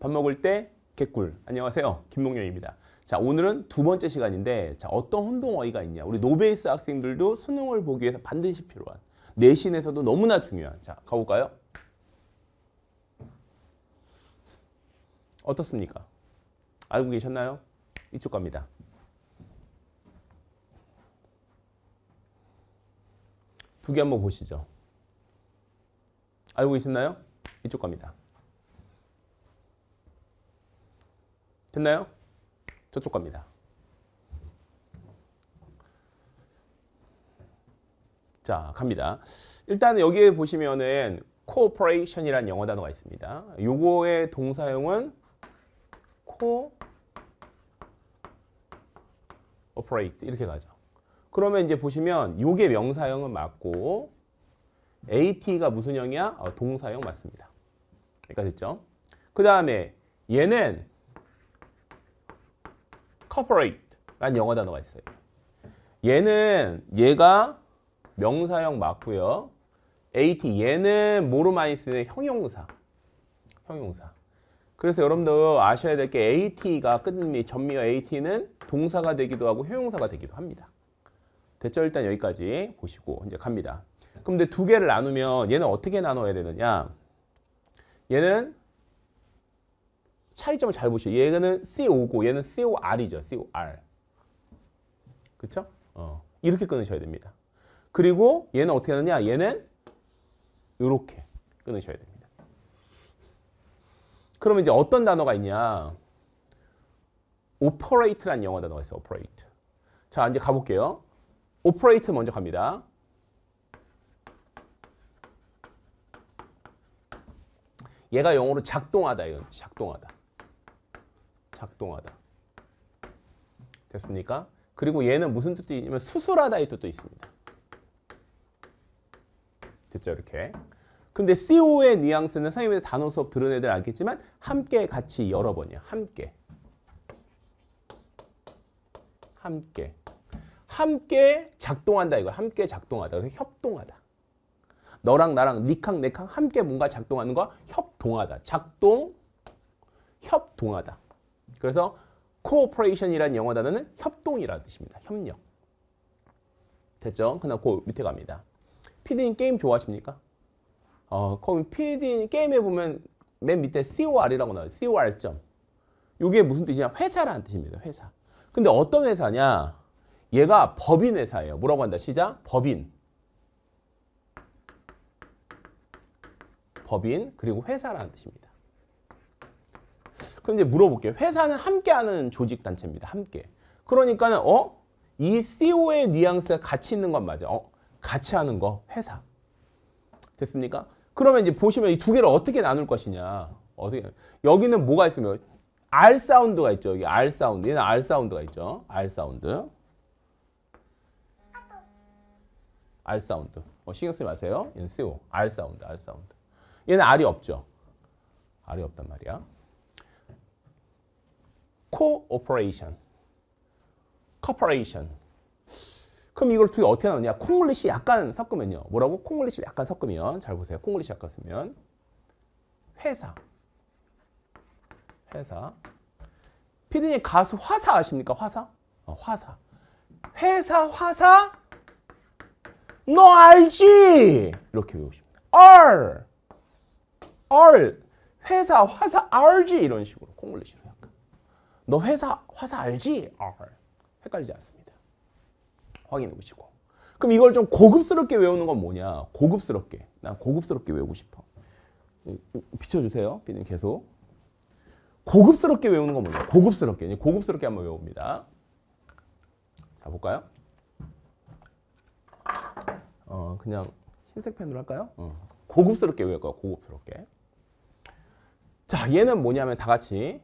밥 먹을 때 개꿀. 안녕하세요. 김동영입니다. 자, 오늘은 두 번째 시간인데 자, 어떤 혼동어휘가 있냐. 우리 노베이스 학생들도 수능을 보기 위해서 반드시 필요한 내신에서도 너무나 중요한. 자, 가볼까요? 어떻습니까? 알고 계셨나요? 이쪽 갑니다. 두 개 한번 보시죠. 알고 계셨나요? 이쪽 갑니다. 됐나요? 저쪽 갑니다. 자, 갑니다. 일단 여기에 보시면은 cooperation이라는 영어 단어가 있습니다. 요거의 동사형은 cooperate 이렇게 가죠. 그러면 이제 보시면 요게 명사형은 맞고 at가 무슨 형이야? 어, 동사형 맞습니다. 여기까 됐죠? 그 다음에 얘는 corporate라는 영어 단어가 있어요. 얘는 얘가 명사형 맞고요. at 얘는 뭐로 많이 쓰는 형용사. 형용사. 그래서 여러분들 아셔야 될 게 at가 끝미 전미어 at는 동사가 되기도 하고 형용사가 되기도 합니다. 됐죠? 일단 여기까지 보시고 이제 갑니다. 그럼 근데 두 개를 나누면 얘는 어떻게 나눠야 되느냐? 얘는 차이점을 잘 보시죠. 얘는 CO고 얘는 COR이죠. COR. 그렇죠? 어. 이렇게 끊으셔야 됩니다. 그리고 얘는 어떻게 하느냐? 얘는 이렇게 끊으셔야 됩니다. 그러면 이제 어떤 단어가 있냐? operate란 영어 단어가 있어요. operate. 자, 이제 가볼게요. operate 먼저 갑니다. 얘가 영어로 작동하다 이건 작동하다. 작동하다. 됐습니까? 그리고 얘는 무슨 뜻도 있냐면 수술하다 이 뜻도 있습니다. 됐죠? 이렇게. 근데 CO의 뉘앙스는 선생님의 단어 수업 들은 애들 알겠지만 함께 같이 여러 번이야. 함께. 함께. 함께 작동한다 이거 함께 작동하다. 그래서 협동하다. 너랑 나랑 니캉 내캉 함께 뭔가 작동하는 거 협동하다. 작동, 협동하다. 그래서 코퍼레이션이라는 영어 단어는 협동이라는 뜻입니다. 협력. 됐죠? 그다그 밑에 갑니다. 피디님 게임 좋아하십니까? 어, 그럼 피디님 게임에 보면 맨 밑에 COR이라고 나와요. COR. 점. 이게 무슨 뜻이냐? 회사라는 뜻입니다. 회사. 근데 어떤 회사냐? 얘가 법인 회사예요. 뭐라고 한다? 시작. 법인. 법인 그리고 회사라는 뜻입니다. 그럼 이제 물어볼게요. 회사는 함께하는 조직 단체입니다. 함께. 그러니까는 어? 이 CO의 e 뉘앙스가 같이 있는 건 맞아. 어? 같이 하는 거 회사. 됐습니까? 그러면 이제 보시면 이 두 개를 어떻게 나눌 것이냐. 어떻게 여기는 뭐가 있으면 R 사운드가 있죠. 여기 R 사운드. 얘는 R 사운드가 있죠. R 사운드. R 사운드. 어, 신경 쓰지 마세요. 얘는 CO. e R 사운드. R 사운드. 얘는 R이 없죠. R이 없단 말이야. cooperation, corporation. 그럼 이걸 두 개 어떻게 나누냐? 콩글리시 약간 섞으면요. 뭐라고? 콩글리시 약간 섞으면 잘 보세요. 콩글리시 약간 쓰면 회사, 회사. 피디님 가수 화사 아십니까? 화사? 어, 화사. 회사 화사? 너 알지? 이렇게 외우십니다. R, R. 회사 화사 알지? 이런 식으로 콩글리시 너 회사 화사 알지? R. 아, 네. 헷갈리지 않습니다. 확인해 보시고. 그럼 이걸 좀 고급스럽게 외우는 건 뭐냐? 고급스럽게. 난 고급스럽게 외우고 싶어. 음, 음, 비춰주세요. 비님 계속. 고급스럽게 외우는 건 뭐냐? 고급스럽게. 고급스럽게 한번 외웁니다. 자, 볼까요? 어, 그냥 흰색 펜으로 할까요? 어. 고급스럽게 외울 거야, 고급스럽게. 자, 얘는 뭐냐면 다 같이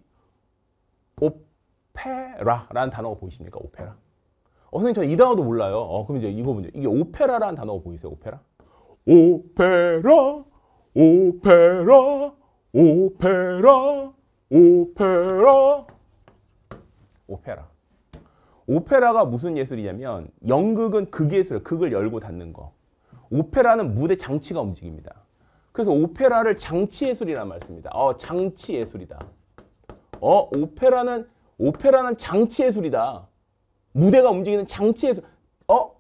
오페라라는 단어가 보이십니까? 오페라. 어, 선생님, 저 이 단어도 몰라요. 어, 그럼 이제 이거 먼저. 이게 오페라라는 단어가 보이세요? 오페라? 오페라, 오페라, 오페라, 오페라. 오페라. 오페라가 무슨 예술이냐면 연극은 극예술, 극을 열고 닫는 거. 오페라는 무대 장치가 움직입니다. 그래서 오페라를 장치예술이라는 말씀입니다. 어, 장치예술이다. 어, 오페라는 오페라는 장치 예술이다. 무대가 움직이는 장치 예술. 어?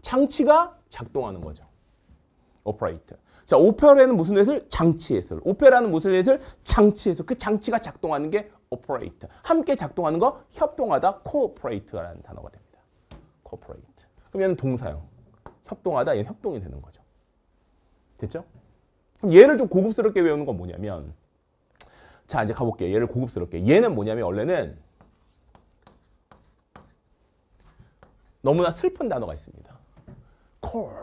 장치가 작동하는 거죠. 오퍼레이트. 자, 오페라는 무슨 예술? 장치 예술. 오페라는 무슨 예술? 장치 예술. 그 장치가 작동하는 게 오퍼레이트. 함께 작동하는 거 협동하다 코퍼레이트라는 단어가 됩니다. 코퍼레이트 그럼 얘 동사형. 협동하다 얘 협동이 되는 거죠. 됐죠? 그럼 얘를 좀 고급스럽게 외우는 건 뭐냐면 자 이제 가볼게요. 얘를 고급스럽게. 얘는 뭐냐면 원래는 너무나 슬픈 단어가 있습니다. core.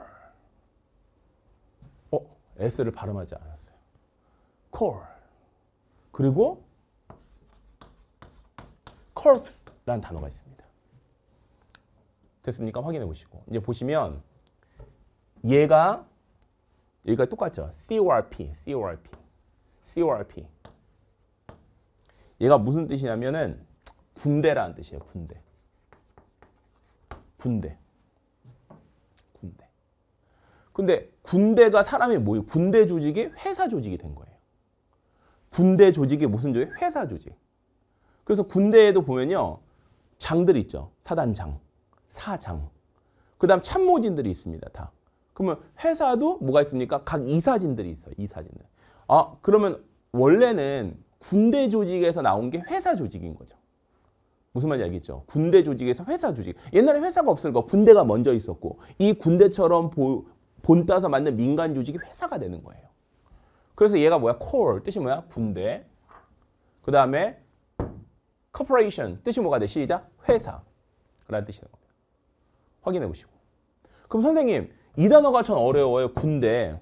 어? S를 발음하지 않았어요. core. 그리고 corpse라는 단어가 있습니다. 됐습니까? 확인해 보시고. 이제 보시면 얘가 여기가 똑같죠. CORP, CORP, CORP. 얘가 무슨 뜻이냐면은 군대라는 뜻이에요. 군대. 군대. 군대. 근데 군대가 사람이 뭐예요? 군대 조직이 회사 조직이 된 거예요. 군대 조직이 무슨 조직? 회사 조직. 그래서 군대에도 보면요. 장들 있죠. 사단장, 사장. 그 다음 참모진들이 있습니다. 다. 그러면 회사도 뭐가 있습니까? 각 이사진들이 있어요. 이사진들. 아, 그러면 원래는 군대 조직에서 나온 게 회사 조직인 거죠. 무슨 말인지 알겠죠? 군대 조직에서 회사 조직. 옛날에 회사가 없을 거 군대가 먼저 있었고 이 군대처럼 보, 본 따서 만든 민간 조직이 회사가 되는 거예요. 그래서 얘가 뭐야? 콜 뜻이 뭐야? 군대. 그 다음에 corporation 뜻이 뭐가 돼? 시작. 회사라는 뜻이 됩니 확인해 보시고. 그럼 선생님 이 단어가 전 어려워요. 군대.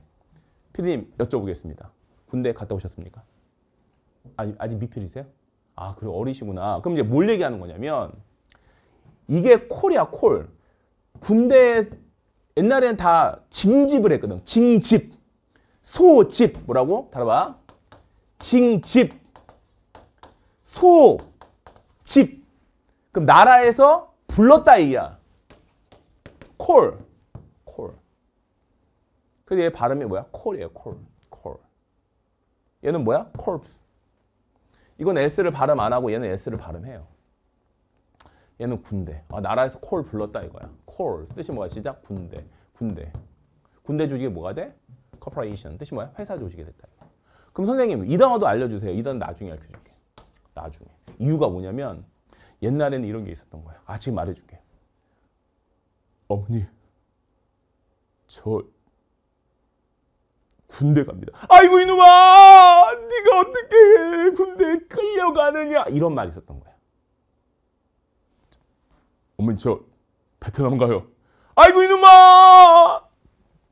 피디님 여쭤보겠습니다. 군대 갔다 오셨습니까? 아직, 아직 미필이세요? 아, 그래, 어리시구나. 그럼 이제 뭘 얘기하는 거냐면, 이게 콜이야, 콜. 군대 옛날에는 다 징집을 했거든. 징집. 소집. 뭐라고? 달아봐. 징집. 소집. 그럼 나라에서 불렀다 이야 콜. 콜. 근데 얘 발음이 뭐야? 콜이에요, 콜. 콜. 얘는 뭐야? 콜스. 이건 S를 발음 안 하고 얘는 S를 발음해요. 얘는 군대. 아, 나라에서 콜 불렀다 이거야. 콜. 뜻이 뭐야? 시작? 군대. 군대. 군대 조직이 뭐가 돼? c o r p o 뜻이 뭐야? 회사 조직이 됐다. 그럼 선생님 이 단어도 알려주세요. 이 단어 나중에 알려줄게. 나중에. 이유가 뭐냐면 옛날에는 이런 게 있었던 거야. 아, 지금 말해줄게. 어머니, 저 군대 갑니다. 아이고 이놈아 네가 어떻게 군대에 끌려가느냐 이런 말이 있었던 거야. 어머니 저 베트남 가요. 아이고 이놈아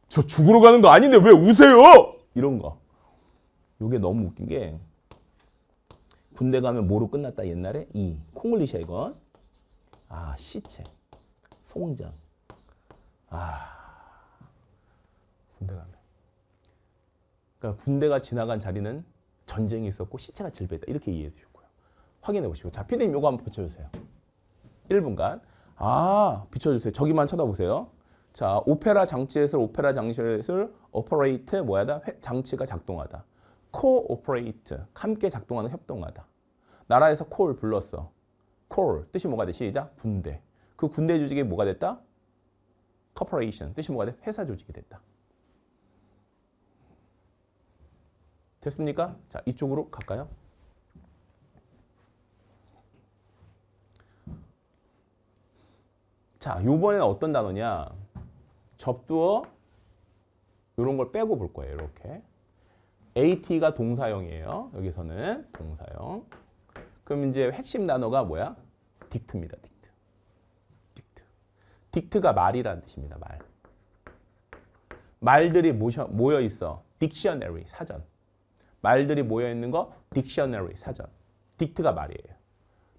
저 죽으러 가는 거 아닌데 왜 우세요? 이런 거. 이게 너무 웃긴 게 군대 가면 뭐로 끝났다 옛날에? 이콩글리시 이건. 아 시체. 송장. 아 군대 가면. 그러니까 군대가 지나간 자리는 전쟁이 있었고 시체가 질배했다. 이렇게 이해해 주시고요. 확인해 보시고. 자, 피디님 요거 한번 비춰주세요. 1분간. 아, 비춰주세요. 저기만 쳐다보세요. 자, 오페라 장치에서 오페라 장치를 오퍼레이트 뭐야다? 장치가 작동하다. 코오퍼레이트 함께 작동하는 협동하다. 나라에서 콜 불렀어. 콜 뜻이 뭐가 돼? 시작. 군대. 그 군대 조직이 뭐가 됐다? 커퍼레이션 뜻이 뭐가 돼? 회사 조직이 됐다. 됐습니까? 자, 이쪽으로 갈까요? 자, 요번에는 어떤 단어냐? 접두어 이런 걸 빼고 볼 거예요. 이렇게. at가 동사형이에요. 여기서는 동사형. 그럼 이제 핵심 단어가 뭐야? 딕트입니다. 딕트. 딕트. 딕트가 말이라는 뜻입니다. 말. 말들이 모여 있어. 딕셔너리, 사전. 말들이 모여 있는 거 딕셔너리 사전. 딕트가 말이에요.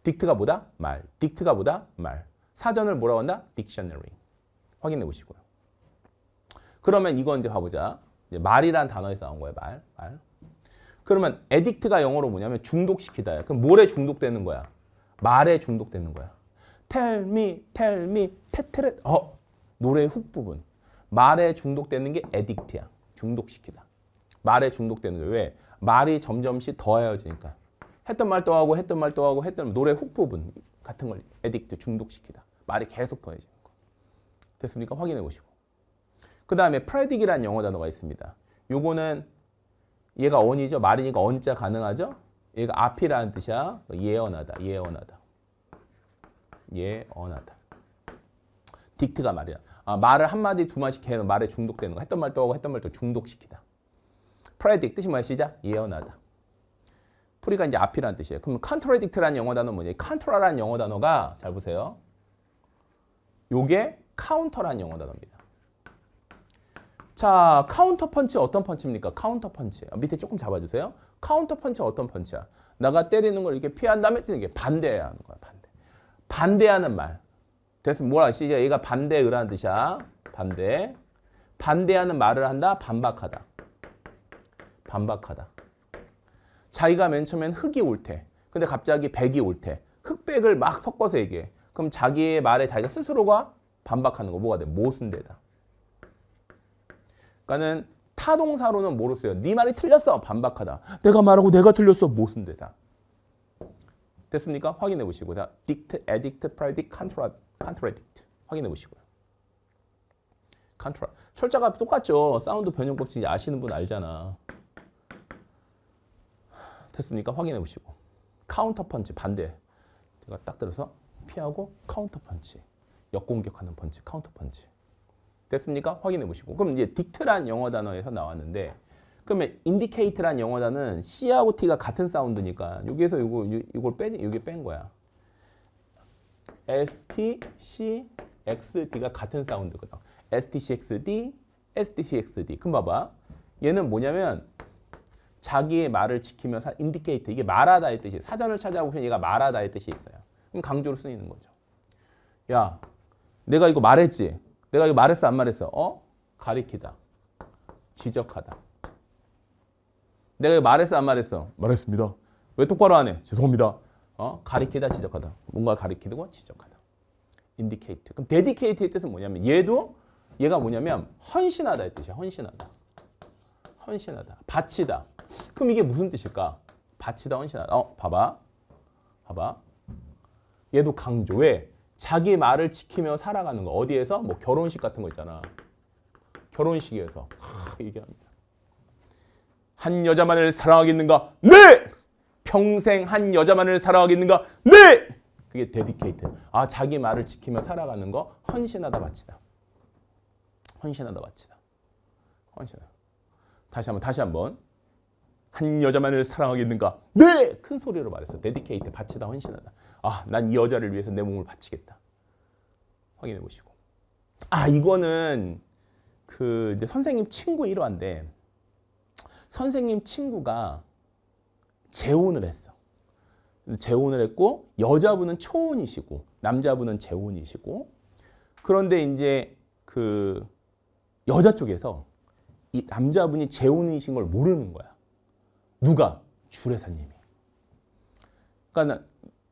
딕트가 뭐다? 말. 딕트가 뭐다? 말. 사전을 뭐라고 한다? 딕셔너리. 확인해 보시고요. 그러면 이거 이제 봐보자. 이제 말이란 단어에서 나온 거예요. 말. 말. 그러면 에딕트가 영어로 뭐냐면 중독시키다. 그럼 뭘에 중독되는 거야? 말에 중독되는 거야. Tell me, tell me, 테테레. 어, 노래의 훅 부분. 말에 중독되는 게 에딕트야. 중독시키다. 말에 중독되는 거 왜? 말이 점점씩 더해지니까 했던 말 또 하고 했던 말 또 하고 했던 노래 훅 부분 같은 걸 에딕트 중독시키다. 말이 계속 더해지는 거. 됐습니까? 확인해 보시고. 그 다음에 프레딕이라는 영어 단어가 있습니다. 요거는 얘가 언이죠. 말이니까 언자 가능하죠. 얘가 앞이라는 뜻이야. 뭐 예언하다. 예언하다. 예언하다. 딕트가 말이야. 아, 말을 한마디 두 마디씩 해는 말에 중독되는 거. 했던 말또 하고 했던 말또 중독시키다. predict 뜻이 뭐야? 시작. 예언하다. 프리가 이제 앞이라는 뜻이에요. 그러 contradict라는 영어 단어 뭐냐? 컨트라라는 영어 단어가 잘 보세요. 요게 카운터라는 영어 단어입니다. 자, 카운터 펀치 어떤 펀치입니까? 카운터 펀치. 밑에 조금 잡아주세요. 카운터 펀치 어떤 펀치야? 나가 때리는 걸 이렇게 피한 다음에 뛰는 게반대야 하는 거야. 반대. 반대하는 말. 됐으 뭐라 시작. 얘가 반대의라는 뜻이야. 반대. 반대하는 말을 한다. 반박하다. 반박하다. 자기가 맨 처음엔 흑이 옳대. 근데 갑자기 백이 옳대. 흑백을 막 섞어서 얘기해. 그럼 자기의 말에 자기가 스스로가 반박하는 거 뭐가 돼? 모순되다. 그러니까는 타동사로는 뭐로 써요? 네 말이 틀렸어. 반박하다. 내가 말하고 내가 틀렸어. 모순되다. 됐습니까? 확인해 보시고. 자, dict, addict, predict, contra, contradict. 확인해 보시고요. 컨트라. 철자가 똑같죠. 사운드 변형법칙 아시는 분 알잖아. 됐습니까? 확인해 보시고. 카운터 펀치 반대. 제가 딱 들어서 피하고 카운터 펀치. 역공격하는 펀치, 카운터 펀치. 됐습니까? 확인해 보시고. 그럼 이제 딕트란 영어 단어에서 나왔는데 그러면 인디케이트란 영어 단어는 C하고 T가 같은 사운드니까 여기에서 이거 이걸 빼 이게 뺀 거야. S T C X D가 같은 사운드거든. S T C X D S T C X D. 그럼 봐봐. 얘는 뭐냐면 자기의 말을 지키면서 인디케이트 이게 말하다의 뜻이 사전을 찾아보면 얘가 말하다의 뜻이 있어요. 그럼 강조로 쓰이는 거죠. 야, 내가 이거 말했지? 내가 이거 말했어 안 말했어? 어? 가리키다. 지적하다. 내가 이거 말했어 안 말했어? 말했습니다. 왜 똑바로 안 해? 죄송합니다. 어? 가리키다 지적하다. 뭔가 가리키고 지적하다. 인디케이트. 그럼 데디케이트의 뜻은 뭐냐면 얘도 얘가 뭐냐면 헌신하다의 뜻이야. 헌신하다. 헌신하다. 바치다. 그럼 이게 무슨 뜻일까? 바치다 헌신하다. 어, 봐봐. 봐봐. 얘도 강조. 왜? 자기 말을 지키며 살아가는 거. 어디에서? 뭐 결혼식 같은 거 있잖아. 결혼식에서. 아, 얘기합니다. 한 여자만을 사랑하겠는가? 네! 평생 한 여자만을 사랑하겠는가? 네! 그게 데디케이트. 아, 자기 말을 지키며 살아가는 거. 헌신하다 바치다. 헌신하다 바치다. 헌신하다. 다시 한번, 다시 한번. 한 여자만을 사랑하겠는가? 네! 큰 소리로 말했어. 데디케이트, 바치다, 헌신하다. 아, 난 이 여자를 위해서 내 몸을 바치겠다. 확인해 보시고. 아, 이거는 그 이제 선생님 친구 일화인데 선생님 친구가 재혼을 했어. 재혼을 했고 여자분은 초혼이시고 남자분은 재혼이시고 그런데 이제 그 여자 쪽에서 이 남자분이 재혼이신 걸 모르는 거야. 누가? 주례사님이. 그러니까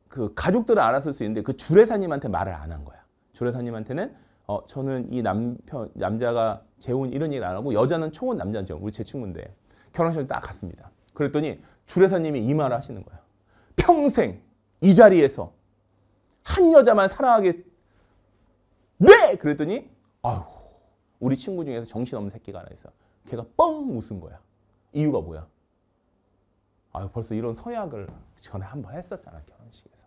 그 가족들은 알았을 수 있는데 그 주례사님한테 말을 안 한 거야. 주례사님한테는 어 저는 이 남편 남자가 재혼 이런 얘기를 안 하고 여자는 총은 남자는 우리 제 친구인데 결혼식을 딱 갔습니다. 그랬더니 주례사님이 이 말을 하시는 거야. 평생 이 자리에서 한 여자만 사랑하게 네 그랬더니 아휴 우리 친구 중에서 정신없는 새끼가 하나 있어. 걔가 뻥 웃은 거야. 이유가 뭐야? 아, 벌써 이런 서약을 전에 한 번 했었잖아 결혼식에서.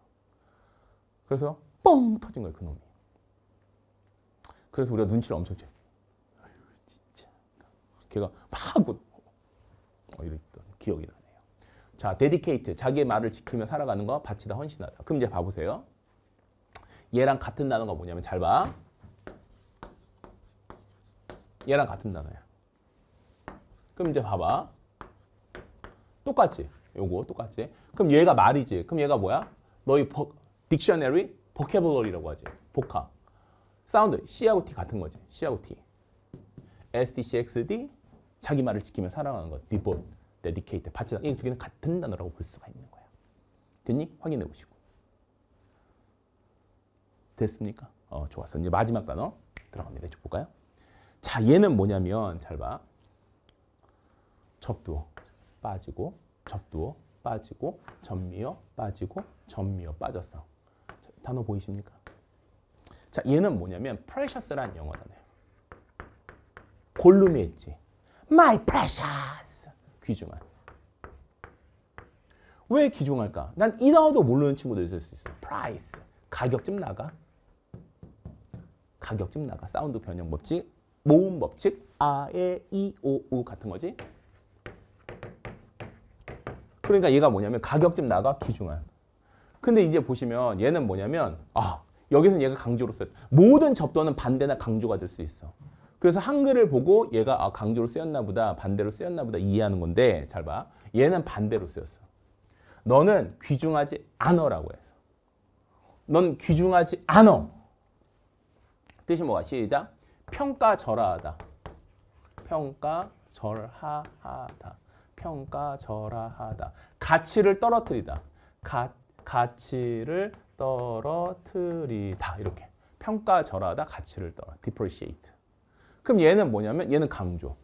그래서 뻥 터진 거예요 그놈이. 그래서 우리가 눈치를 엄청 채. 아유 진짜. 걔가 막 어, 이랬던 기억이 나네요. 자, 데디케이트 자기의 말을 지키며 살아가는 거 바치다 헌신하다. 그럼 이제 봐보세요. 얘랑 같은 단어가 뭐냐면 잘 봐. 얘랑 같은 단어야. 그럼 이제 봐봐. 똑같지? 요거 똑같지. 그럼 얘가 말이지. 그럼 얘가 뭐야? 너희 버, 딕셔너리 버캐블러리라고 하지. 복합. 사운드 C하고 T 같은 거지. C하고 T. SDCXD 자기 말을 지키며 살아가는 것. 디봇, 데디케이트, 바치다. 이두 개는 같은 단어라고 볼 수가 있는 거야. 됐니? 확인해 보시고. 됐습니까? 어, 좋았어. 이제 마지막 단어 들어갑니다. 이쪽 볼까요? 자, 얘는 뭐냐면 잘 봐. 접두 빠지고 접두어 빠지고 전미어 빠지고 전미어 빠졌어. 단어 보이십니까? 자, 얘는 뭐냐면 precious란 영어다네요. 골룸이 했지. My precious. 귀중한. 왜 귀중할까? 난이 단어도 모르는 친구도 있을 수 있어. price. 가격 좀 나가. 가격 좀 나가. 사운드 변형 법칙, 모음 법칙, 아, 에, 이, 오, 우 같은 거지. 그러니까 얘가 뭐냐면 가격 좀 나가 기중한. 근데 이제 보시면 얘는 뭐냐면 아 여기서는 얘가 강조로 써 모든 접도는 반대나 강조가 될 수 있어. 그래서 한글을 보고 얘가 아 강조로 쓰였나 보다 반대로 쓰였나 보다 이해하는 건데 잘 봐. 얘는 반대로 쓰였어. 너는 귀중하지 않어라고 해서. 넌 귀중하지 않어. 뜻이 뭐가 시작. 평가절하하다. 평가절하하다. 평가절하하다. 가치를 떨어뜨리다. 가, 가치를 떨어뜨리다. 이렇게. 평가절하다. 가치를 떨어. depreciate. 그럼 얘는 뭐냐면 얘는 강조.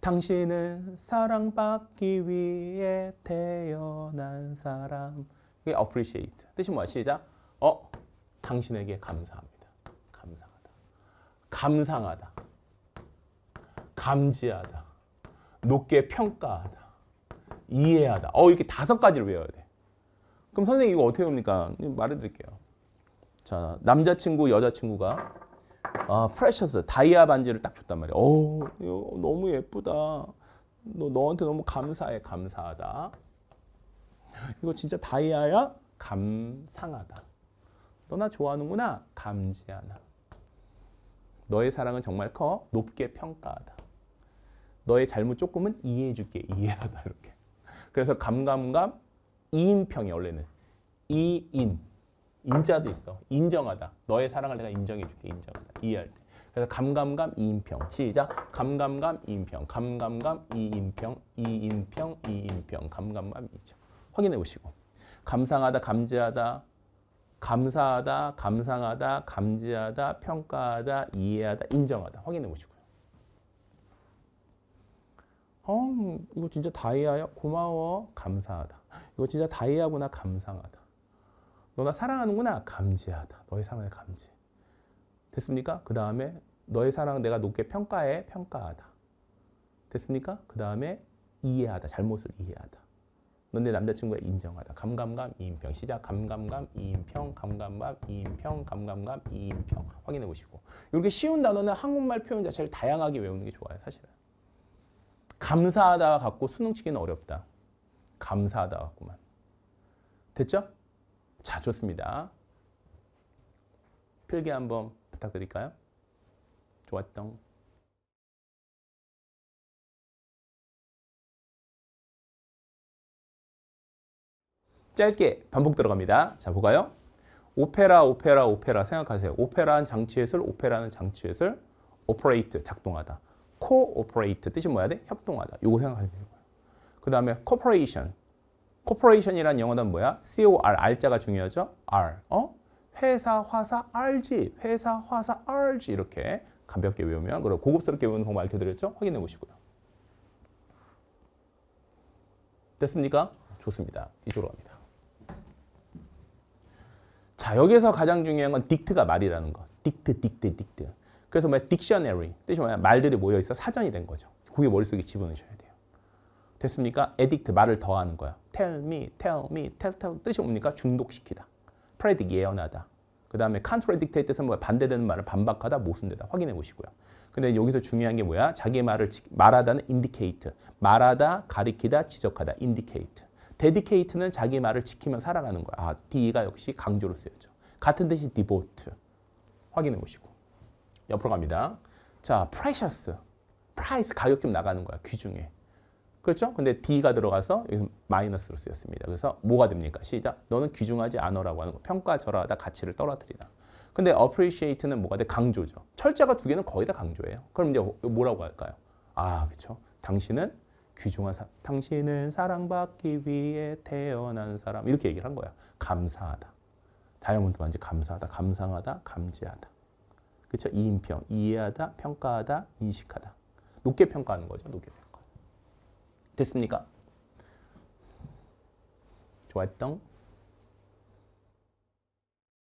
당신은 사랑받기 위해 태어난 사람. 이게 appreciate. 뜻이 뭐야? 시작. 어, 당신에게 감사합니다. 감사하다. 감상하다. 감지하다. 높게 평가하다. 이해하다. 어, 이렇게 다섯 가지를 외워야 돼. 그럼 선생님 이거 어떻게 옵니까? 말해드릴게요. 자, 남자친구, 여자친구가 아, 프레셔스, 다이아 반지를 딱 줬단 말이야. 어, 너무 예쁘다. 너, 너한테 너무 감사해, 감사하다. 이거 진짜 다이아야? 감상하다. 너나 좋아하는구나? 감지하나. 너의 사랑은 정말 커? 높게 평가하다. 너의 잘못 조금은 이해해줄게. 이해하다 이렇게. 그래서 감감감 이인평이 원래는 이인 인자도 있어. 인정하다. 너의 사랑을 내가 인정해줄게. 인정하다. 이해할 때. 그래서 감감감 이인평 시작 감감감 이인평 감감감 이인평 이인평 이인평 감감감 이죠 확인해 보시고 감상하다 감지하다 감사하다 감상하다 감지하다 평가하다 이해하다 인정하다 확인해 보시고 어, 이거 진짜 다이아야? 고마워. 감사하다. 이거 진짜 다이아구나. 감사하다 너나 사랑하는구나. 감지하다. 너의 사랑을 감지. 됐습니까? 그 다음에 너의 사랑 내가 높게 평가해. 평가하다. 됐습니까? 그 다음에 이해하다. 잘못을 이해하다. 넌내남자친구가 인정하다. 감감감 이인평. 시작. 감감감 이인평. 감감감 이인평. 감감감 이인평. 확인해 보시고. 이렇게 쉬운 단어는 한국말 표현 자체를 다양하게 외우는 게 좋아요. 사실은. 감사하다 갖고 수능 치기는 어렵다. 감사하다 갖고만. 됐죠? 자, 좋습니다. 필기 한번 부탁드릴까요? 좋았던 짧게 반복 들어갑니다. 자, 볼까요? 오페라, 오페라, 오페라 생각하세요. 오페라는 장치예술, 오페라는 장치예술, 오퍼레이트, 작동하다. cooperate 뜻이 뭐야 돼? 협동하다. 요거 생각하시면 되는 거예요. 그 다음에 corporation. corporation이란 영어는 뭐야? C-O-R, R자가 중요하죠? R. 어? 회사, 화사, RG. 회사, 화사, RG. 이렇게 가볍게 외우면, 그리고 고급스럽게 외우는 방법 알려드렸죠? 확인해 보시고요. 됐습니까? 좋습니다. 이쪽으로 갑니다. 자, 여기서 가장 중요한 건 딕트가 말이라는 것. 딕트, 딕트, 딕트. 그래서 뭐야 딕셔너리 뜻이 뭐야 말들이 모여 있어 사전이 된 거죠. 그게 머릿속에 집어넣으셔야 돼요. 됐습니까? 에딕트 말을 더하는 거야. tell me, tell 뜻이 뭡니까? 중독시키다. 프레딕 d 예언하다. 그 다음에 컨트 n t r a d i c t 뜻은 뭐야? 반대되는 말을 반박하다, 모순되다. 확인해 보시고요. 근데 여기서 중요한 게 뭐야? 자기 말을 말하다는 인디케이트. 말하다, 가리키다, 지적하다. 인디케이트. 데디케이트는 자기 말을 지키며 살아가는 거야. 아, d 가 역시 강조로 쓰여져. 같은 뜻이 디보트. 확인해 보시고. 옆으로 갑니다. 자, precious. price 가격 좀 나가는 거야. 귀중해. 그렇죠? 근데 D가 들어가서 여기서 마이너스로 쓰였습니다. 그래서 뭐가 됩니까? 시작. 너는 귀중하지 않어라고 하는 거. 평가절하다 가치를 떨어뜨리다. 근데 appreciate는 뭐가 돼? 강조죠. 철자가 두 개는 거의 다 강조예요. 그럼 이제 뭐라고 할까요? 아, 그렇죠. 당신은 귀중한 사람. 당신은 사랑받기 위해 태어난 사람. 이렇게 얘기를 한 거야. 감사하다. 다이아몬드 반지 감사하다, 감상하다, 감지하다. 그렇죠? 이인평, 이해하다, 평가하다, 인식하다. 높게 평가하는 거죠. 높게 평가. 됐습니까? 좋았던